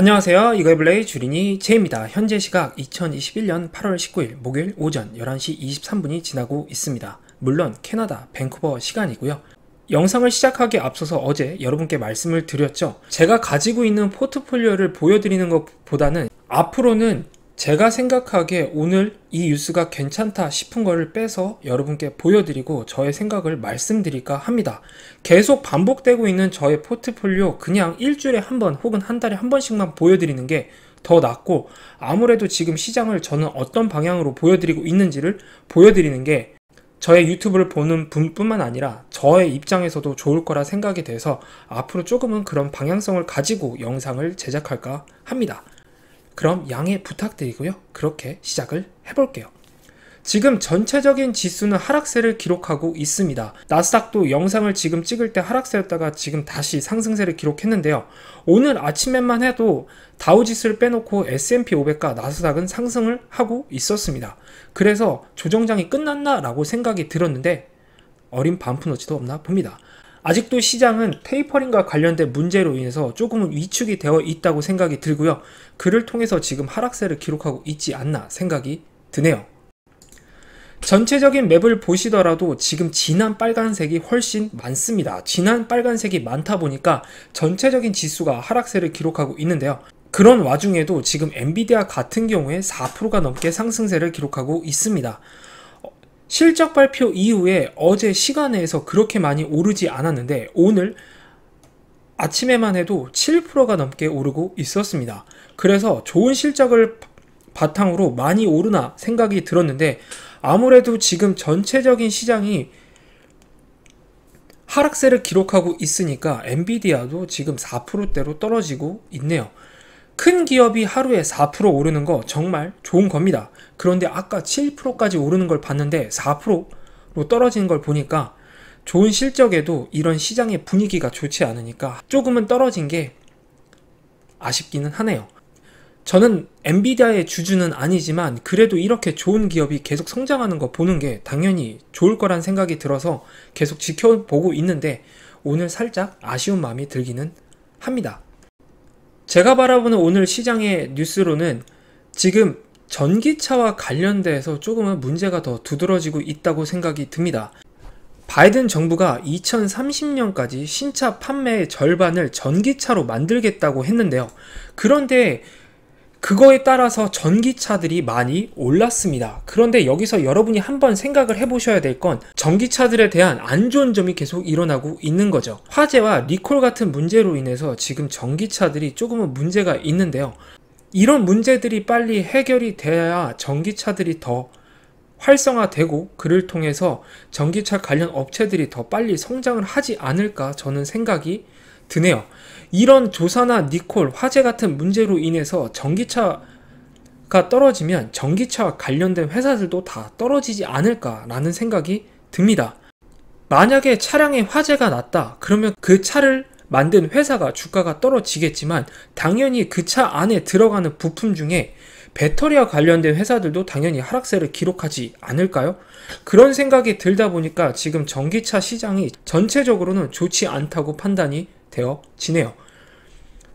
안녕하세요. 이거의블레이 주린이 제입니다. 현재 시각 2021년 8월 19일 목요일 오전 11시 23분이 지나고 있습니다. 물론 캐나다 밴쿠버 시간이고요. 영상을 시작하기 앞서서 어제 여러분께 말씀을 드렸죠. 제가 가지고 있는 포트폴리오를 보여드리는 것보다는 앞으로는 제가 생각하기에 오늘 이 뉴스가 괜찮다 싶은 거를 빼서 여러분께 보여드리고 저의 생각을 말씀드릴까 합니다. 계속 반복되고 있는 저의 포트폴리오 그냥 일주일에 한 번 혹은 한 달에 한 번씩만 보여드리는 게 더 낫고 아무래도 지금 시장을 저는 어떤 방향으로 보여드리고 있는지를 보여드리는 게 저의 유튜브를 보는 분뿐만 아니라 저의 입장에서도 좋을 거라 생각이 돼서 앞으로 조금은 그런 방향성을 가지고 영상을 제작할까 합니다. 그럼 양해 부탁드리고요. 그렇게 시작을 해볼게요. 지금 전체적인 지수는 하락세를 기록하고 있습니다. 나스닥도 영상을 지금 찍을 때 하락세였다가 지금 다시 상승세를 기록했는데요. 오늘 아침에만 해도 다우지수를 빼놓고 S&P 500과 나스닥은 상승을 하고 있었습니다. 그래서 조정장이 끝났나 라고 생각이 들었는데 어린 반푼어치도 없나 봅니다. 아직도 시장은 테이퍼링과 관련된 문제로 인해서 조금은 위축이 되어 있다고 생각이 들고요. 그를 통해서 지금 하락세를 기록하고 있지 않나 생각이 드네요. 전체적인 맵을 보시더라도 지금 진한 빨간색이 훨씬 많습니다. 진한 빨간색이 많다 보니까 전체적인 지수가 하락세를 기록하고 있는데요. 그런 와중에도 지금 엔비디아 같은 경우에 4%가 넘게 상승세를 기록하고 있습니다. 실적 발표 이후에 어제 시간에서 그렇게 많이 오르지 않았는데 오늘 아침에만 해도 7%가 넘게 오르고 있었습니다. 그래서 좋은 실적을 바탕으로 많이 오르나 생각이 들었는데 아무래도 지금 전체적인 시장이 하락세를 기록하고 있으니까 엔비디아도 지금 4%대로 떨어지고 있네요. 큰 기업이 하루에 4% 오르는 거 정말 좋은 겁니다. 그런데 아까 7%까지 오르는 걸 봤는데 4%로 떨어지는 걸 보니까 좋은 실적에도 이런 시장의 분위기가 좋지 않으니까 조금은 떨어진 게 아쉽기는 하네요. 저는 엔비디아의 주주는 아니지만 그래도 이렇게 좋은 기업이 계속 성장하는 거 보는 게 당연히 좋을 거란 생각이 들어서 계속 지켜보고 있는데 오늘 살짝 아쉬운 마음이 들기는 합니다. 제가 바라보는 오늘 시장의 뉴스로는 지금 전기차와 관련돼서 조금은 문제가 더 두드러지고 있다고 생각이 듭니다. 바이든 정부가 2030년까지 신차 판매의 절반을 전기차로 만들겠다고 했는데요. 그런데 그거에 따라서 전기차들이 많이 올랐습니다. 그런데 여기서 여러분이 한번 생각을 해보셔야 될 건 전기차들에 대한 안 좋은 점이 계속 일어나고 있는 거죠. 화재와 리콜 같은 문제로 인해서 지금 전기차들이 조금은 문제가 있는데요. 이런 문제들이 빨리 해결이 돼야 전기차들이 더 활성화되고 그를 통해서 전기차 관련 업체들이 더 빨리 성장을 하지 않을까 저는 생각이 드네요. 이런 조사나 니콜, 화재 같은 문제로 인해서 전기차가 떨어지면 전기차와 관련된 회사들도 다 떨어지지 않을까라는 생각이 듭니다. 만약에 차량에 화재가 났다. 그러면 그 차를 만든 회사가 주가가 떨어지겠지만 당연히 그 차 안에 들어가는 부품 중에 배터리와 관련된 회사들도 당연히 하락세를 기록하지 않을까요? 그런 생각이 들다 보니까 지금 전기차 시장이 전체적으로는 좋지 않다고 판단이 되어지네요.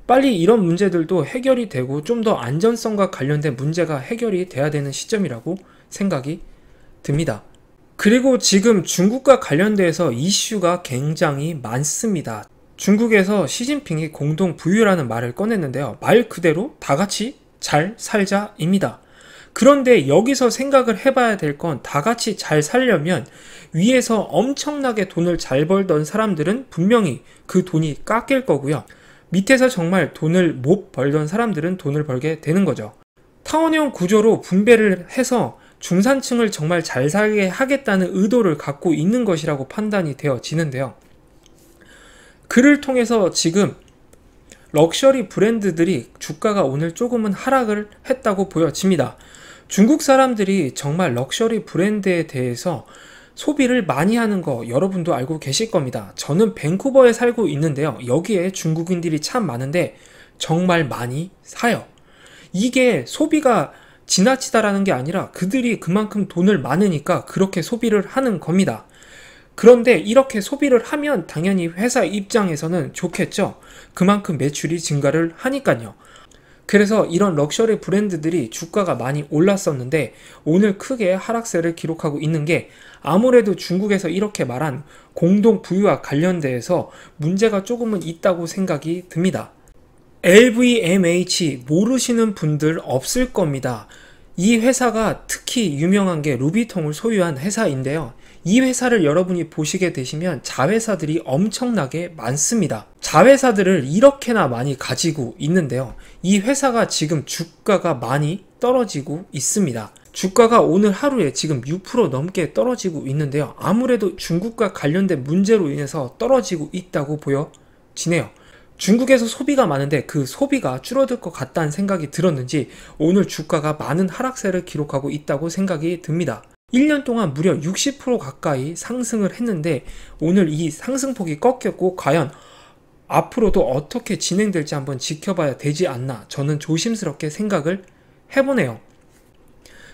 빨리 이런 문제들도 해결이 되고 좀 더 안전성과 관련된 문제가 해결이 돼야 되는 시점이라고 생각이 듭니다. 그리고 지금 중국과 관련돼서 이슈가 굉장히 많습니다. 중국에서 시진핑이 공동 부유라는 말을 꺼냈는데요. 말 그대로 다 같이 잘 살자입니다. 그런데 여기서 생각을 해봐야 될 건 다 같이 잘 살려면 위에서 엄청나게 돈을 잘 벌던 사람들은 분명히 그 돈이 깎일 거고요. 밑에서 정말 돈을 못 벌던 사람들은 돈을 벌게 되는 거죠. 타원형 구조로 분배를 해서 중산층을 정말 잘 살게 하겠다는 의도를 갖고 있는 것이라고 판단이 되어지는데요. 그를 통해서 지금 럭셔리 브랜드들이 주가가 오늘 조금은 하락을 했다고 보여집니다. 중국 사람들이 정말 럭셔리 브랜드에 대해서 소비를 많이 하는 거 여러분도 알고 계실 겁니다. 저는 밴쿠버에 살고 있는데요. 여기에 중국인들이 참 많은데 정말 많이 사요. 이게 소비가 지나치다라는 게 아니라 그들이 그만큼 돈을 많으니까 그렇게 소비를 하는 겁니다. 그런데 이렇게 소비를 하면 당연히 회사 입장에서는 좋겠죠. 그만큼 매출이 증가를 하니까요. 그래서 이런 럭셔리 브랜드들이 주가가 많이 올랐었는데 오늘 크게 하락세를 기록하고 있는 게 아무래도 중국에서 이렇게 말한 공동 부유와 관련돼서 문제가 조금은 있다고 생각이 듭니다. LVMH 모르시는 분들 없을 겁니다. 이 회사가 특히 유명한 게 루비통을 소유한 회사인데요. 이 회사를 여러분이 보시게 되시면 자회사들이 엄청나게 많습니다. 자회사들을 이렇게나 많이 가지고 있는데요. 이 회사가 지금 주가가 많이 떨어지고 있습니다. 주가가 오늘 하루에 지금 6% 넘게 떨어지고 있는데요. 아무래도 중국과 관련된 문제로 인해서 떨어지고 있다고 보여지네요. 중국에서 소비가 많은데 그 소비가 줄어들 것 같다는 생각이 들었는지 오늘 주가가 많은 하락세를 기록하고 있다고 생각이 듭니다. 1년 동안 무려 60% 가까이 상승을 했는데 오늘 이 상승폭이 꺾였고 과연 앞으로도 어떻게 진행될지 한번 지켜봐야 되지 않나 저는 조심스럽게 생각을 해보네요.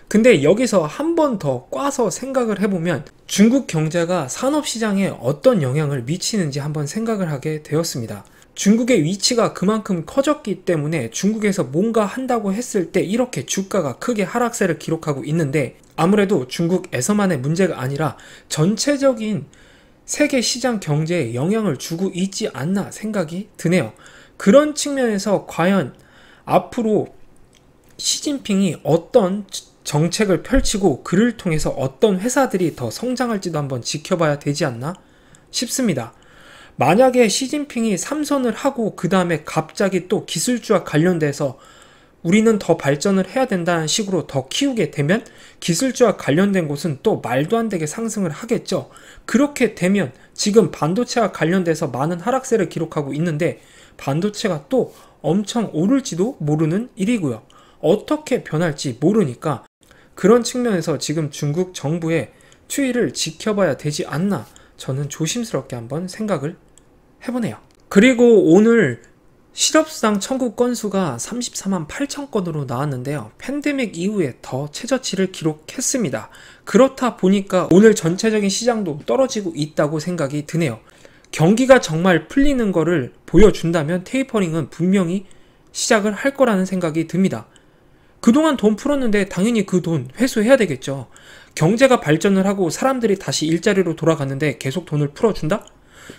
근데 여기서 한번더 꽈서 생각을 해보면 중국 경제가 산업시장에 어떤 영향을 미치는지 한번 생각을 하게 되었습니다. 중국의 위치가 그만큼 커졌기 때문에 중국에서 뭔가 한다고 했을 때 이렇게 주가가 크게 하락세를 기록하고 있는데 아무래도 중국에서만의 문제가 아니라 전체적인 세계 시장 경제에 영향을 주고 있지 않나 생각이 드네요. 그런 측면에서 과연 앞으로 시진핑이 어떤 정책을 펼치고 그를 통해서 어떤 회사들이 더 성장할지도 한번 지켜봐야 되지 않나 싶습니다. 만약에 시진핑이 삼선을 하고 그 다음에 갑자기 또 기술주와 관련돼서 우리는 더 발전을 해야 된다는 식으로 더 키우게 되면 기술주와 관련된 곳은 또 말도 안 되게 상승을 하겠죠. 그렇게 되면 지금 반도체와 관련돼서 많은 하락세를 기록하고 있는데 반도체가 또 엄청 오를지도 모르는 일이고요. 어떻게 변할지 모르니까 그런 측면에서 지금 중국 정부의 추이를 지켜봐야 되지 않나 저는 조심스럽게 한번 생각을 해보네요. 그리고 오늘 실업수당 청구 건수가 34만 8천 건으로 나왔는데요. 팬데믹 이후에 더 최저치를 기록했습니다. 그렇다 보니까 오늘 전체적인 시장도 떨어지고 있다고 생각이 드네요. 경기가 정말 풀리는 거를 보여준다면 테이퍼링은 분명히 시작을 할 거라는 생각이 듭니다. 그동안 돈 풀었는데 당연히 그 돈 회수해야 되겠죠. 경제가 발전을 하고 사람들이 다시 일자리로 돌아갔는데 계속 돈을 풀어준다?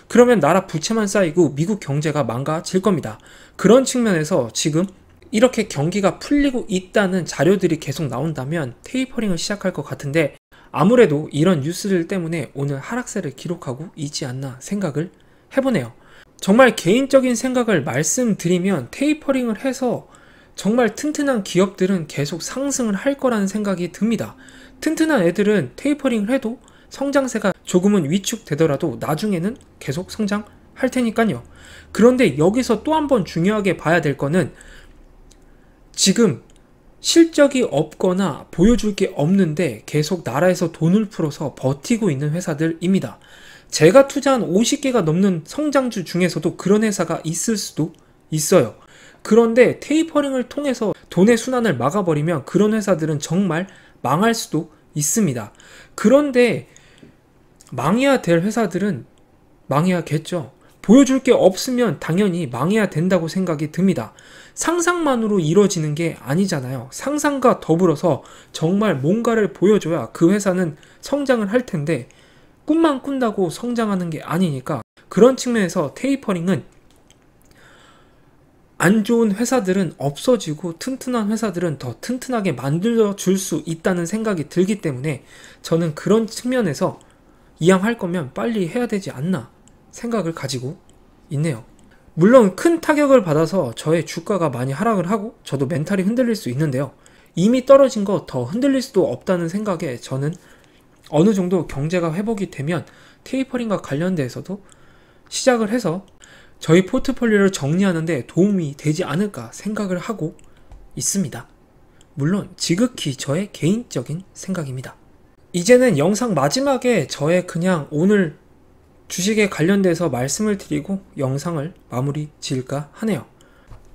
그러면 나라 부채만 쌓이고 미국 경제가 망가질 겁니다. 그런 측면에서 지금 이렇게 경기가 풀리고 있다는 자료들이 계속 나온다면 테이퍼링을 시작할 것 같은데 아무래도 이런 뉴스들 때문에 오늘 하락세를 기록하고 있지 않나 생각을 해보네요. 정말 개인적인 생각을 말씀드리면 테이퍼링을 해서 정말 튼튼한 기업들은 계속 상승을 할 거라는 생각이 듭니다. 튼튼한 애들은 테이퍼링을 해도 성장세가 조금은 위축되더라도 나중에는 계속 성장할 테니까요. 그런데 여기서 또 한번 중요하게 봐야 될 거는 지금 실적이 없거나 보여줄 게 없는데 계속 나라에서 돈을 풀어서 버티고 있는 회사들입니다. 제가 투자한 50개가 넘는 성장주 중에서도 그런 회사가 있을 수도 있어요. 그런데 테이퍼링을 통해서 돈의 순환을 막아버리면 그런 회사들은 정말 망할 수도 있습니다. 그런데 망해야 될 회사들은 망해야겠죠. 보여줄 게 없으면 당연히 망해야 된다고 생각이 듭니다. 상상만으로 이루어지는게 아니잖아요. 상상과 더불어서 정말 뭔가를 보여줘야 그 회사는 성장을 할 텐데 꿈만 꾼다고 성장하는 게 아니니까 그런 측면에서 테이퍼링은 안 좋은 회사들은 없어지고 튼튼한 회사들은 더 튼튼하게 만들어 줄 수 있다는 생각이 들기 때문에 저는 그런 측면에서 이왕 할 거면 빨리 해야 되지 않나 생각을 가지고 있네요. 물론 큰 타격을 받아서 저의 주가가 많이 하락을 하고 저도 멘탈이 흔들릴 수 있는데요. 이미 떨어진 거 더 흔들릴 수도 없다는 생각에 저는 어느 정도 경제가 회복이 되면 테이퍼링과 관련돼서도 시작을 해서 저희 포트폴리오를 정리하는데 도움이 되지 않을까 생각을 하고 있습니다. 물론 지극히 저의 개인적인 생각입니다. 이제는 영상 마지막에 저의 그냥 오늘 주식에 관련돼서 말씀을 드리고 영상을 마무리 지을까 하네요.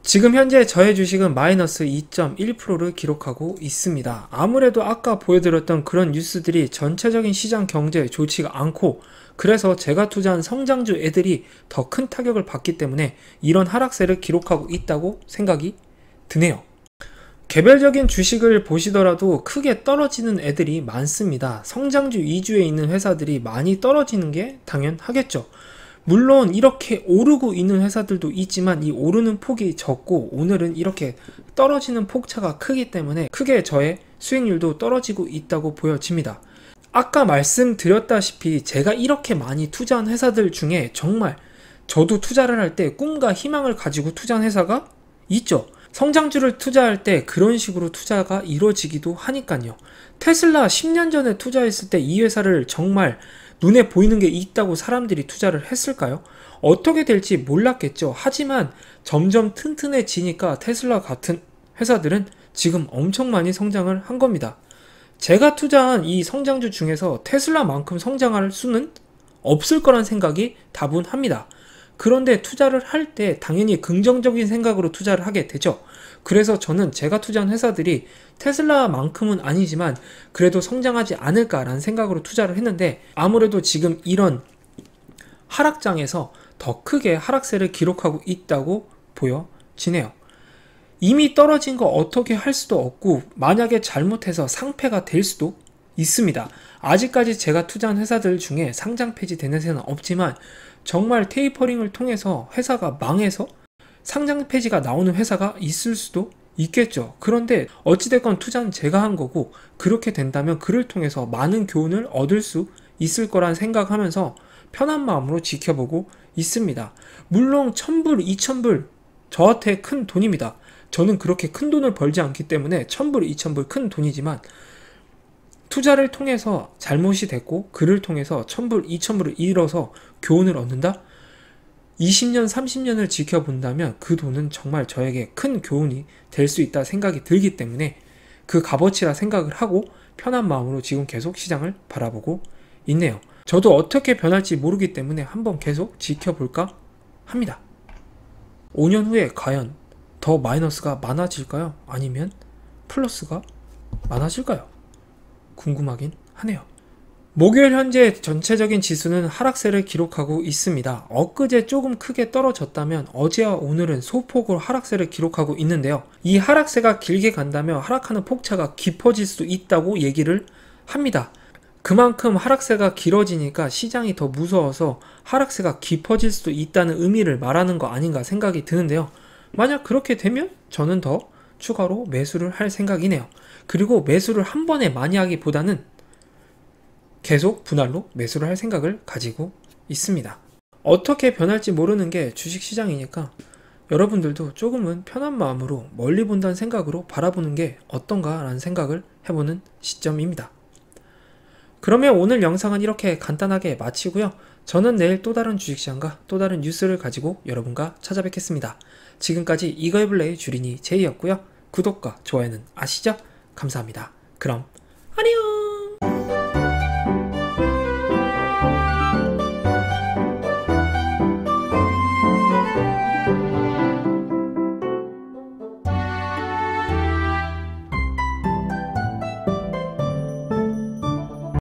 지금 현재 저의 주식은 마이너스 2.1%를 기록하고 있습니다. 아무래도 아까 보여드렸던 그런 뉴스들이 전체적인 시장 경제에 좋지가 않고 그래서 제가 투자한 성장주 애들이 더 큰 타격을 받기 때문에 이런 하락세를 기록하고 있다고 생각이 드네요. 개별적인 주식을 보시더라도 크게 떨어지는 애들이 많습니다. 성장주 2주에 있는 회사들이 많이 떨어지는 게 당연하겠죠. 물론 이렇게 오르고 있는 회사들도 있지만 이 오르는 폭이 적고 오늘은 이렇게 떨어지는 폭차가 크기 때문에 크게 저의 수익률도 떨어지고 있다고 보여집니다. 아까 말씀드렸다시피 제가 이렇게 많이 투자한 회사들 중에 정말 저도 투자를 할 때 꿈과 희망을 가지고 투자한 회사가 있죠. 성장주를 투자할 때 그런 식으로 투자가 이루어지기도 하니까요. 테슬라 10년 전에 투자했을 때 이 회사를 정말 눈에 보이는 게 있다고 사람들이 투자를 했을까요? 어떻게 될지 몰랐겠죠. 하지만 점점 튼튼해지니까 테슬라 같은 회사들은 지금 엄청 많이 성장을 한 겁니다. 제가 투자한 이 성장주 중에서 테슬라만큼 성장할 수는 없을 거란 생각이 다분합니다. 그런데 투자를 할 때 당연히 긍정적인 생각으로 투자를 하게 되죠. 그래서 저는 제가 투자한 회사들이 테슬라만큼은 아니지만 그래도 성장하지 않을까라는 생각으로 투자를 했는데 아무래도 지금 이런 하락장에서 더 크게 하락세를 기록하고 있다고 보여지네요. 이미 떨어진 거 어떻게 할 수도 없고 만약에 잘못해서 상패가 될 수도 있습니다. 아직까지 제가 투자한 회사들 중에 상장 폐지되는 회는 없지만 정말 테이퍼링을 통해서 회사가 망해서 상장 폐지가 나오는 회사가 있을 수도 있겠죠. 그런데 어찌됐건 투자는 제가 한 거고 그렇게 된다면 그를 통해서 많은 교훈을 얻을 수 있을 거란 생각하면서 편한 마음으로 지켜보고 있습니다. 물론 천불, 이천불 저한테 큰 돈입니다. 저는 그렇게 큰 돈을 벌지 않기 때문에 천불, 이천불 큰 돈이지만 투자를 통해서 잘못이 됐고 그를 통해서 천불, 이천불을 잃어서 교훈을 얻는다? 20년, 30년을 지켜본다면 그 돈은 정말 저에게 큰 교훈이 될 수 있다 생각이 들기 때문에 그 값어치라 생각을 하고 편한 마음으로 지금 계속 시장을 바라보고 있네요. 저도 어떻게 변할지 모르기 때문에 한번 계속 지켜볼까 합니다. 5년 후에 과연 더 마이너스가 많아질까요? 아니면 플러스가 많아질까요? 궁금하긴 하네요. 목요일 현재 전체적인 지수는 하락세를 기록하고 있습니다. 엊그제 조금 크게 떨어졌다면 어제와 오늘은 소폭으로 하락세를 기록하고 있는데요. 이 하락세가 길게 간다면 하락하는 폭차가 깊어질 수 있다고 얘기를 합니다. 그만큼 하락세가 길어지니까 시장이 더 무서워서 하락세가 깊어질 수도 있다는 의미를 말하는 거 아닌가 생각이 드는데요. 만약 그렇게 되면 저는 더 추가로 매수를 할 생각이네요. 그리고 매수를 한 번에 많이 하기보다는 계속 분할로 매수를 할 생각을 가지고 있습니다. 어떻게 변할지 모르는 게 주식시장이니까 여러분들도 조금은 편한 마음으로 멀리 본다는 생각으로 바라보는 게 어떤가라는 생각을 해보는 시점입니다. 그러면 오늘 영상은 이렇게 간단하게 마치고요. 저는 내일 또 다른 주식시장과 또 다른 뉴스를 가지고 여러분과 찾아뵙겠습니다. 지금까지 이거의블레이 주린이 제이였고요. 구독과 좋아요는 아시죠? 감사합니다. 그럼 안녕!